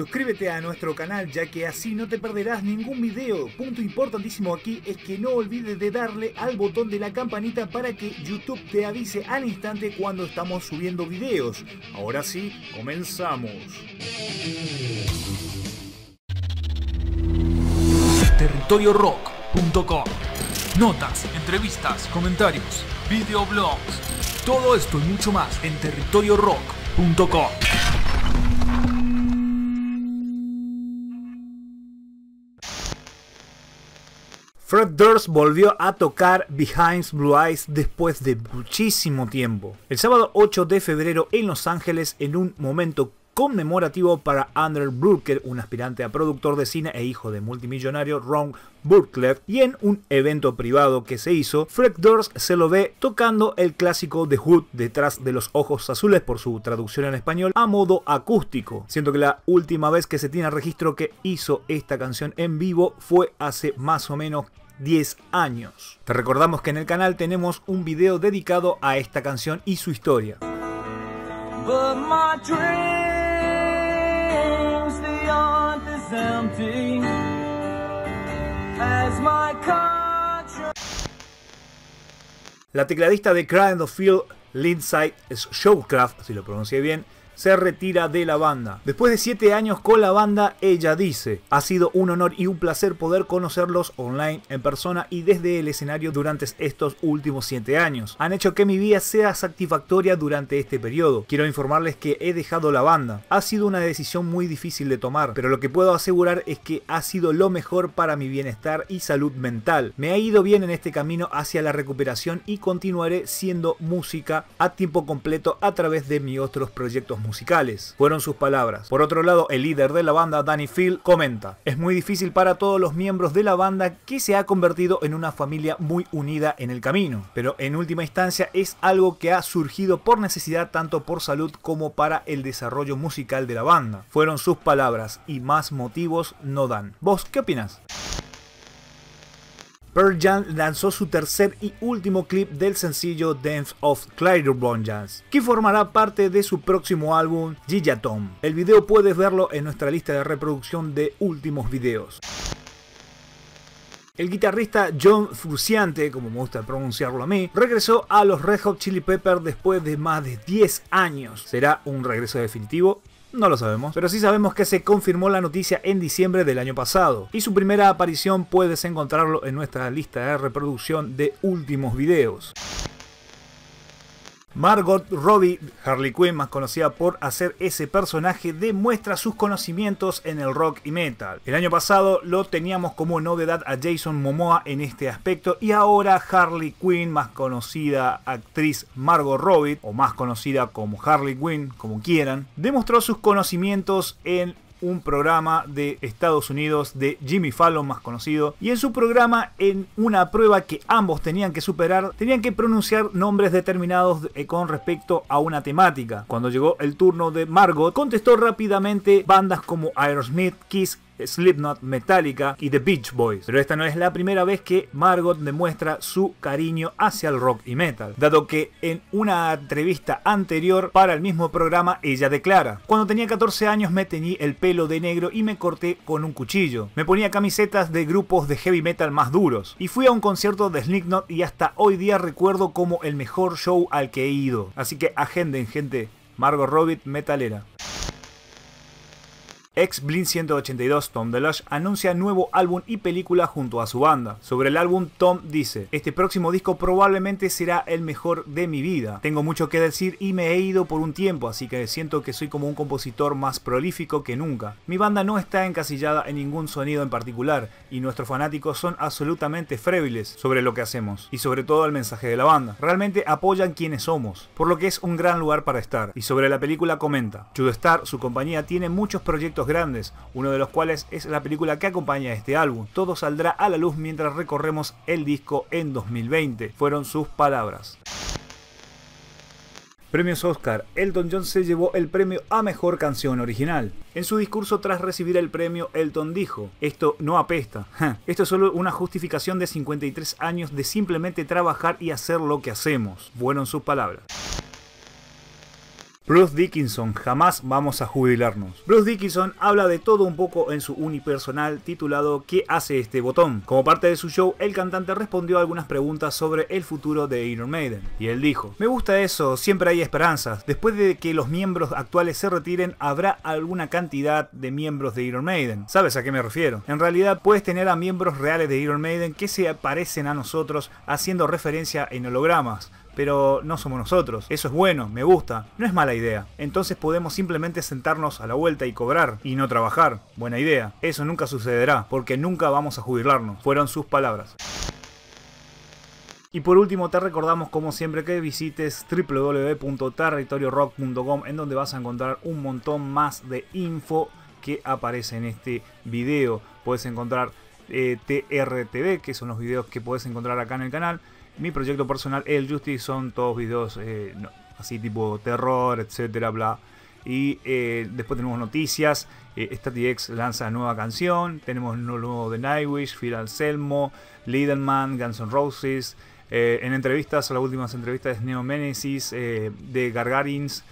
Suscríbete a nuestro canal ya que así no te perderás ningún video. Punto importantísimo aquí es que no olvides de darle al botón de la campanita para que YouTube te avise al instante cuando estamos subiendo videos. Ahora sí, comenzamos. territoriorock.com Notas, entrevistas, comentarios, videoblogs. Todo esto y mucho más en territoriorock.com. Fred Durst volvió a tocar Behind Blue Eyes después de muchísimo tiempo. El sábado 8 de febrero en Los Ángeles en un momento conmemorativo para Andrew burke un aspirante a productor de cine e hijo de multimillonario Ron burkler y en un evento privado que se hizo, Fred Durst se lo ve tocando el clásico de Hood detrás de los ojos azules por su traducción en español a modo acústico, siento que la última vez que se tiene registro que hizo esta canción en vivo fue hace más o menos 10 años. Te recordamos que en el canal tenemos un video dedicado a esta canción y su historia. La tecladista de Cry and the Field, Lindsay Showcraft, si lo pronuncié bien, se retira de la banda. Después de 7 años con la banda, ella dice, ha sido un honor y un placer poder conocerlos online, en persona y desde el escenario durante estos últimos 7 años. Han hecho que mi vida sea satisfactoria durante este periodo. Quiero informarles que he dejado la banda. Ha sido una decisión muy difícil de tomar, pero lo que puedo asegurar es que ha sido lo mejor para mi bienestar y salud mental. Me ha ido bien en este camino hacia la recuperación y continuaré siendo música a tiempo completo a través de mis otros proyectos musicales musicales. Fueron sus palabras. Por otro lado, el líder de la banda, Danny Phil, comenta, es muy difícil para todos los miembros de la banda que se ha convertido en una familia muy unida en el camino, pero en última instancia es algo que ha surgido por necesidad tanto por salud como para el desarrollo musical de la banda. Fueron sus palabras y más motivos no dan. ¿Vos qué opinas? Pearl lanzó su tercer y último clip del sencillo Dance of Jazz, que formará parte de su próximo álbum Tom. El video puedes verlo en nuestra lista de reproducción de últimos videos. El guitarrista John Fruciante, como me gusta pronunciarlo a mí, regresó a los Red Hot Chili Peppers después de más de 10 años. ¿Será un regreso definitivo? No lo sabemos, pero sí sabemos que se confirmó la noticia en diciembre del año pasado y su primera aparición puedes encontrarlo en nuestra lista de reproducción de últimos videos. Margot Robbie, Harley Quinn más conocida por hacer ese personaje, demuestra sus conocimientos en el rock y metal. El año pasado lo teníamos como novedad a Jason Momoa en este aspecto y ahora Harley Quinn, más conocida actriz Margot Robbie o más conocida como Harley Quinn, como quieran, demostró sus conocimientos en un programa de Estados Unidos de Jimmy Fallon más conocido y en su programa en una prueba que ambos tenían que superar tenían que pronunciar nombres determinados eh, con respecto a una temática. Cuando llegó el turno de Margot contestó rápidamente bandas como Aerosmith, Kiss, Slipknot, Metallica y The Beach Boys. Pero esta no es la primera vez que Margot demuestra su cariño hacia el rock y metal, dado que en una entrevista anterior para el mismo programa ella declara, cuando tenía 14 años me teñí el pelo de negro y me corté con un cuchillo. Me ponía camisetas de grupos de heavy metal más duros. Y fui a un concierto de Slipknot y hasta hoy día recuerdo como el mejor show al que he ido. Así que agenden gente, Margot Robbie metalera. Ex blind 182 Tom Delush, anuncia nuevo álbum y película junto a su banda. Sobre el álbum, Tom dice, este próximo disco probablemente será el mejor de mi vida. Tengo mucho que decir y me he ido por un tiempo, así que siento que soy como un compositor más prolífico que nunca. Mi banda no está encasillada en ningún sonido en particular y nuestros fanáticos son absolutamente frébiles sobre lo que hacemos y sobre todo el mensaje de la banda. Realmente apoyan quienes somos, por lo que es un gran lugar para estar. Y sobre la película comenta, Star, su compañía, tiene muchos proyectos grandes, uno de los cuales es la película que acompaña a este álbum. Todo saldrá a la luz mientras recorremos el disco en 2020, fueron sus palabras. Premios Oscar, Elton John se llevó el premio a Mejor Canción Original. En su discurso tras recibir el premio, Elton dijo, esto no apesta, esto es solo una justificación de 53 años de simplemente trabajar y hacer lo que hacemos, fueron sus palabras. Bruce Dickinson, jamás vamos a jubilarnos. Bruce Dickinson habla de todo un poco en su unipersonal titulado ¿Qué hace este botón? Como parte de su show, el cantante respondió algunas preguntas sobre el futuro de Iron Maiden, y él dijo, me gusta eso, siempre hay esperanzas, después de que los miembros actuales se retiren habrá alguna cantidad de miembros de Iron Maiden, ¿sabes a qué me refiero? En realidad puedes tener a miembros reales de Iron Maiden que se parecen a nosotros haciendo referencia en hologramas, pero no somos nosotros. Eso es bueno, me gusta, no es mala idea. Entonces podemos simplemente sentarnos a la vuelta y cobrar y no trabajar. Buena idea. Eso nunca sucederá, porque nunca vamos a jubilarnos. Fueron sus palabras. Y por último te recordamos como siempre que visites www.territoriorock.com en donde vas a encontrar un montón más de info que aparece en este video. Puedes encontrar eh, TRTV, que son los videos que puedes encontrar acá en el canal. Mi proyecto personal, El Justice, son todos videos eh, así tipo terror, etcétera, bla. Y eh, después tenemos noticias. Eh, lanza nueva canción. Tenemos lo nuevo de Nightwish, Phil Anselmo, Lidenman, Guns N' Roses. Eh, en entrevistas, las últimas entrevistas es Neo de Gargarins.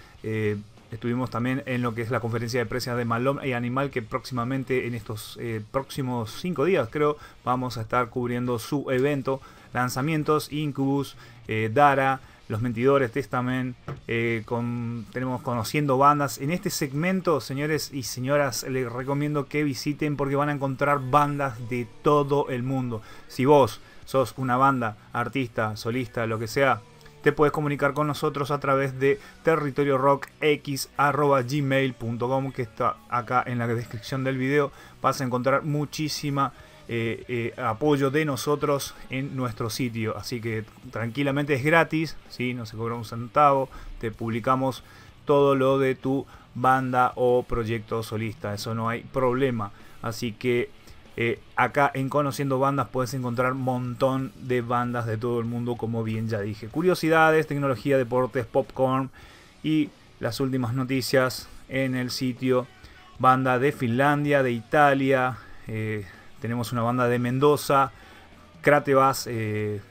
estuvimos también en lo que es la conferencia de precios de Malom y Animal, que próximamente, en estos próximos 5 días, creo, vamos a estar cubriendo su evento lanzamientos, Incubus, eh, Dara, Los Mentidores, Testament, eh, tenemos Conociendo Bandas. En este segmento, señores y señoras, les recomiendo que visiten porque van a encontrar bandas de todo el mundo. Si vos sos una banda, artista, solista, lo que sea, te puedes comunicar con nosotros a través de territoriorockx.gmail.com que está acá en la descripción del video. Vas a encontrar muchísima información eh, eh, apoyo de nosotros en nuestro sitio. Así que tranquilamente es gratis, si no se cobra un centavo, te publicamos todo lo de tu banda o proyecto solista, eso no hay problema. Así que eh, acá en Conociendo Bandas puedes encontrar un montón de bandas de todo el mundo, como bien ya dije. Curiosidades, tecnología, deportes, popcorn y las últimas noticias en el sitio. Banda de Finlandia, de Italia, tenemos una banda de Mendoza, Cratevas eh,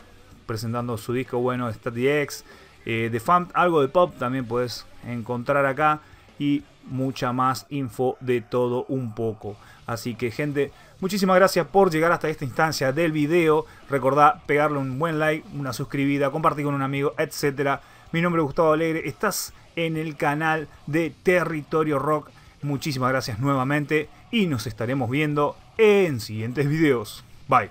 presentando su disco bueno, X, eh, The Fam, algo de pop también puedes encontrar acá y mucha más info de todo un poco. Así que gente, muchísimas gracias por llegar hasta esta instancia del video. Recordá pegarle un buen like, una suscribida, compartir con un amigo, etc. Mi nombre es Gustavo Alegre, estás en el canal de Territorio Rock. Muchísimas gracias nuevamente y nos estaremos viendo en siguientes videos. Bye.